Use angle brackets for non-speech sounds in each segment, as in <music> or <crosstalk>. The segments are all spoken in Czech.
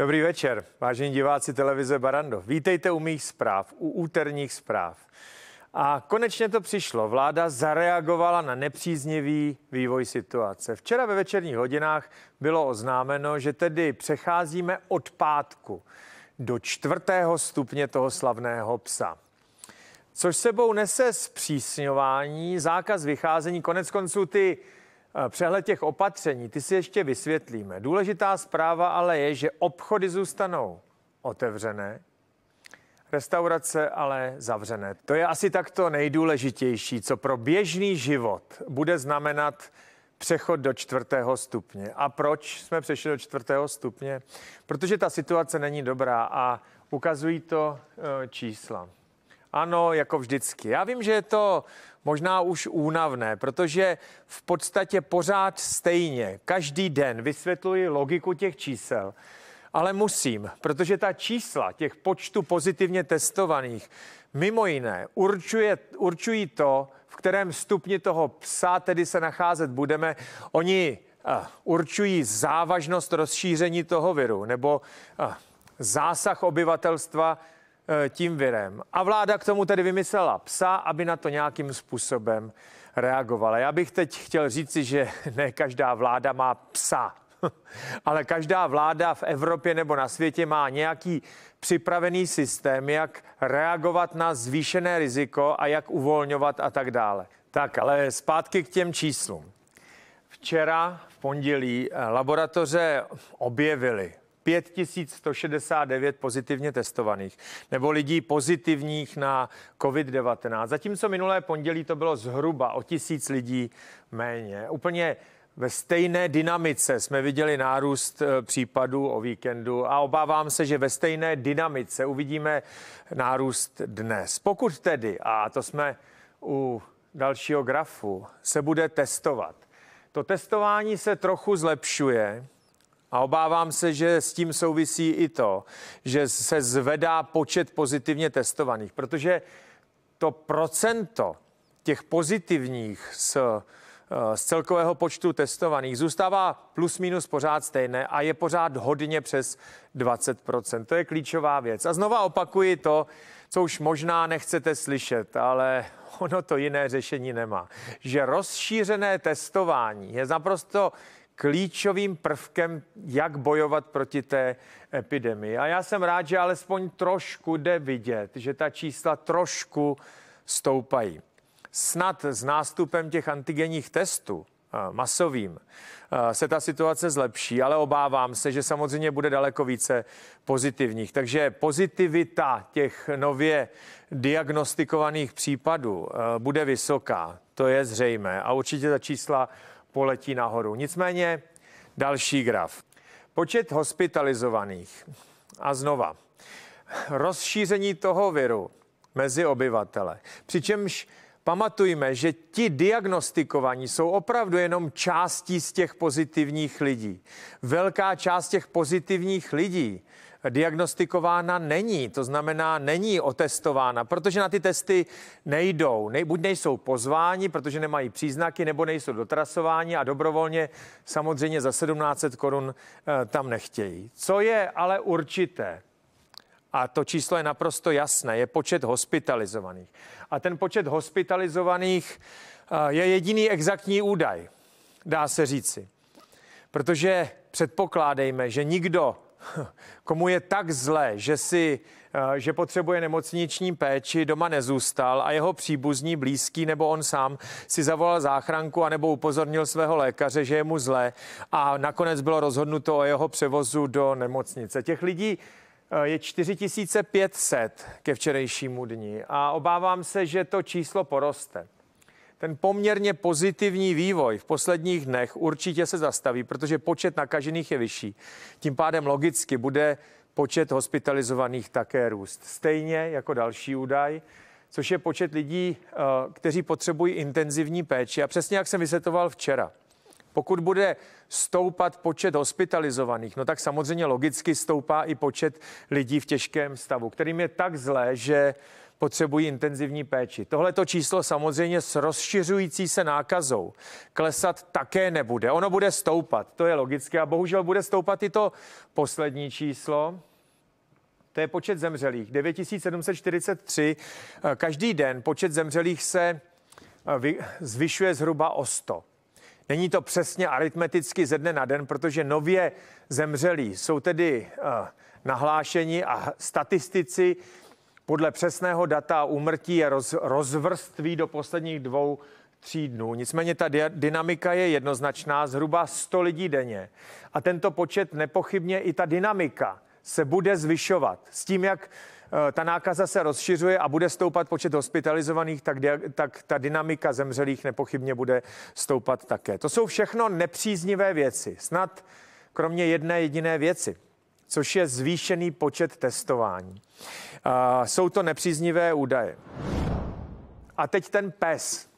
Dobrý večer, vážení diváci televize Barando. Vítejte u mých zpráv, u úterních zpráv. A konečně to přišlo. Vláda zareagovala na nepříznivý vývoj situace. Včera ve večerních hodinách bylo oznámeno, že tedy přecházíme od pátku do čtvrtého stupně toho slavného psa. Což sebou nese zpřísňování, zákaz vycházení, konec konců ty Eh, přehled těch opatření, ty si ještě vysvětlíme. Důležitá zpráva ale je, že obchody zůstanou otevřené, restaurace ale zavřené. To je asi takto nejdůležitější, co pro běžný život bude znamenat přechod do čtvrtého stupně. A proč jsme přešli do čtvrtého stupně? Protože ta situace není dobrá a ukazují to eh, čísla. Ano, jako vždycky. Já vím, že je to možná už únavné, protože v podstatě pořád stejně, každý den vysvětluji logiku těch čísel. Ale musím, protože ta čísla těch počtu pozitivně testovaných mimo jiné určuje, určují to, v kterém stupni toho psa tedy se nacházet budeme. Oni uh, určují závažnost rozšíření toho viru nebo uh, zásah obyvatelstva Eh, tím virem. A vláda k tomu tedy vymyslela psa, aby na to nějakým způsobem reagovala. Já bych teď chtěl říci, že <laughs> ne každá vláda má psa, <laughs> ale každá vláda v Evropě nebo na světě má nějaký připravený systém, jak reagovat na zvýšené riziko a jak uvolňovat a tak dále. Tak, ale zpátky k těm číslům. Včera v pondělí eh, laboratoře objevily 5169 pozitivně testovaných, nebo lidí pozitivních na COVID-19. Zatímco minulé pondělí to bylo zhruba o tisíc lidí méně. Úplně ve stejné dynamice jsme viděli nárůst e, případů o víkendu a obávám se, že ve stejné dynamice uvidíme nárůst dnes. Pokud tedy, a to jsme u dalšího grafu, se bude testovat. To testování se trochu zlepšuje, a obávám se, že s tím souvisí i to, že se zvedá počet pozitivně testovaných, protože to procento těch pozitivních z, eh, z celkového počtu testovaných zůstává plus minus pořád stejné a je pořád hodně přes 20%. To je klíčová věc. A znova opakuji to, co už možná nechcete slyšet, ale ono to jiné řešení nemá. Že rozšířené testování je naprosto klíčovým prvkem, jak bojovat proti té epidemii. A já jsem rád, že alespoň trošku jde vidět, že ta čísla trošku stoupají. Snad s nástupem těch antigenních testů eh, masovým eh, se ta situace zlepší, ale obávám se, že samozřejmě bude daleko více pozitivních. Takže pozitivita těch nově diagnostikovaných případů eh, bude vysoká, to je zřejmé. A určitě ta čísla poletí nahoru. Nicméně další graf. Počet hospitalizovaných. A znova. Rozšíření toho viru mezi obyvatele. Přičemž Pamatujme, že ti diagnostikovaní jsou opravdu jenom částí z těch pozitivních lidí. Velká část těch pozitivních lidí diagnostikována není, to znamená není otestována, protože na ty testy nejdou. Ne, buď nejsou pozváni, protože nemají příznaky, nebo nejsou dotrasováni a dobrovolně samozřejmě za 1700 korun eh, tam nechtějí. Co je ale určité, a to číslo je naprosto jasné, je počet hospitalizovaných. A ten počet hospitalizovaných eh, je jediný exaktní údaj, dá se říci. Protože předpokládejme, že nikdo, <laughs> komu je tak zlé, že, si, eh, že potřebuje nemocniční péči, doma nezůstal a jeho příbuzní, blízký nebo on sám si zavolal záchranku anebo upozornil svého lékaře, že je mu zlé a nakonec bylo rozhodnuto o jeho převozu do nemocnice. Těch lidí je 4500 ke včerejšímu dni a obávám se, že to číslo poroste. Ten poměrně pozitivní vývoj v posledních dnech určitě se zastaví, protože počet nakažených je vyšší. Tím pádem logicky bude počet hospitalizovaných také růst. Stejně jako další údaj, což je počet lidí, eh, kteří potřebují intenzivní péči. A přesně jak jsem vysvětoval včera, pokud bude stoupat počet hospitalizovaných, no tak samozřejmě logicky stoupá i počet lidí v těžkém stavu, kterým je tak zlé, že potřebují intenzivní péči. Tohleto číslo samozřejmě s rozšiřující se nákazou klesat také nebude. Ono bude stoupat, to je logické a bohužel bude stoupat i to poslední číslo, to je počet zemřelých. 9743. Každý den počet zemřelých se eh, zvyšuje zhruba o 100. Není to přesně aritmeticky ze dne na den, protože nově zemřelí jsou tedy eh, nahlášeni a statistici podle přesného data úmrtí je roz, rozvrství do posledních dvou tří dnů. Nicméně ta dynamika je jednoznačná, zhruba 100 lidí denně. A tento počet nepochybně i ta dynamika se bude zvyšovat s tím, jak Eh, ta nákaza se rozšiřuje a bude stoupat počet hospitalizovaných, tak, tak ta dynamika zemřelých nepochybně bude stoupat také. To jsou všechno nepříznivé věci, snad kromě jedné jediné věci, což je zvýšený počet testování. Eh, jsou to nepříznivé údaje. A teď ten pes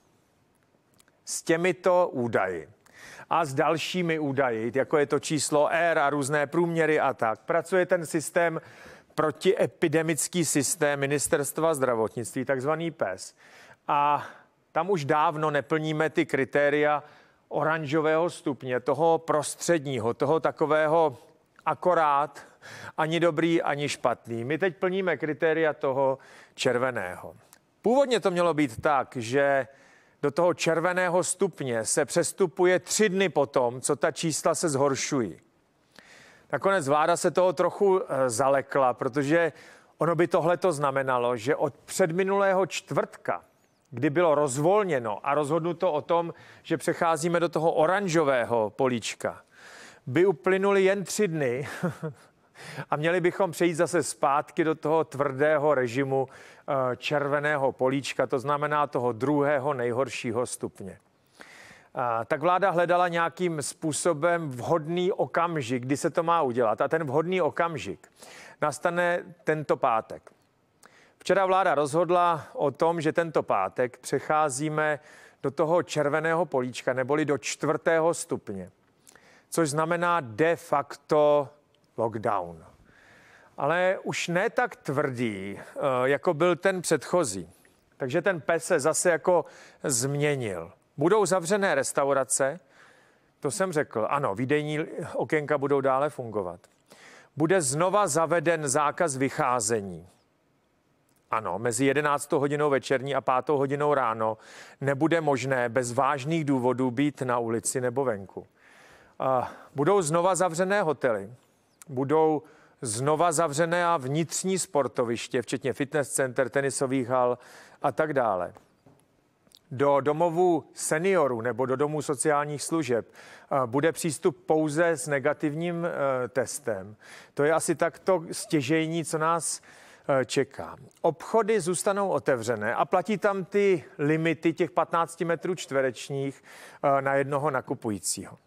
s těmito údaji a s dalšími údaji, jako je to číslo R a různé průměry a tak, pracuje ten systém protiepidemický systém ministerstva zdravotnictví, takzvaný PES. A tam už dávno neplníme ty kritéria oranžového stupně, toho prostředního, toho takového akorát, ani dobrý, ani špatný. My teď plníme kritéria toho červeného. Původně to mělo být tak, že do toho červeného stupně se přestupuje tři dny potom, co ta čísla se zhoršují. Nakonec vláda se toho trochu eh, zalekla, protože ono by tohle to znamenalo, že od předminulého čtvrtka, kdy bylo rozvolněno a rozhodnuto o tom, že přecházíme do toho oranžového políčka, by uplynuly jen tři dny <laughs> a měli bychom přejít zase zpátky do toho tvrdého režimu eh, červeného políčka, to znamená toho druhého nejhoršího stupně tak vláda hledala nějakým způsobem vhodný okamžik, kdy se to má udělat. A ten vhodný okamžik nastane tento pátek. Včera vláda rozhodla o tom, že tento pátek přecházíme do toho červeného políčka, neboli do čtvrtého stupně, což znamená de facto lockdown. Ale už ne tak tvrdý, e, jako byl ten předchozí. Takže ten PES se zase jako změnil budou zavřené restaurace, to jsem řekl, ano, výdejní okénka budou dále fungovat. Bude znova zaveden zákaz vycházení. Ano, mezi 11. hodinou večerní a 5. hodinou ráno nebude možné bez vážných důvodů být na ulici nebo venku. Budou znova zavřené hotely, budou znova zavřené a vnitřní sportoviště, včetně fitness center, tenisových hal a tak dále do domovů seniorů nebo do domů sociálních služeb eh, bude přístup pouze s negativním eh, testem. To je asi takto stěžejní, co nás eh, čeká. Obchody zůstanou otevřené a platí tam ty limity těch 15 metrů čtverečních na jednoho nakupujícího.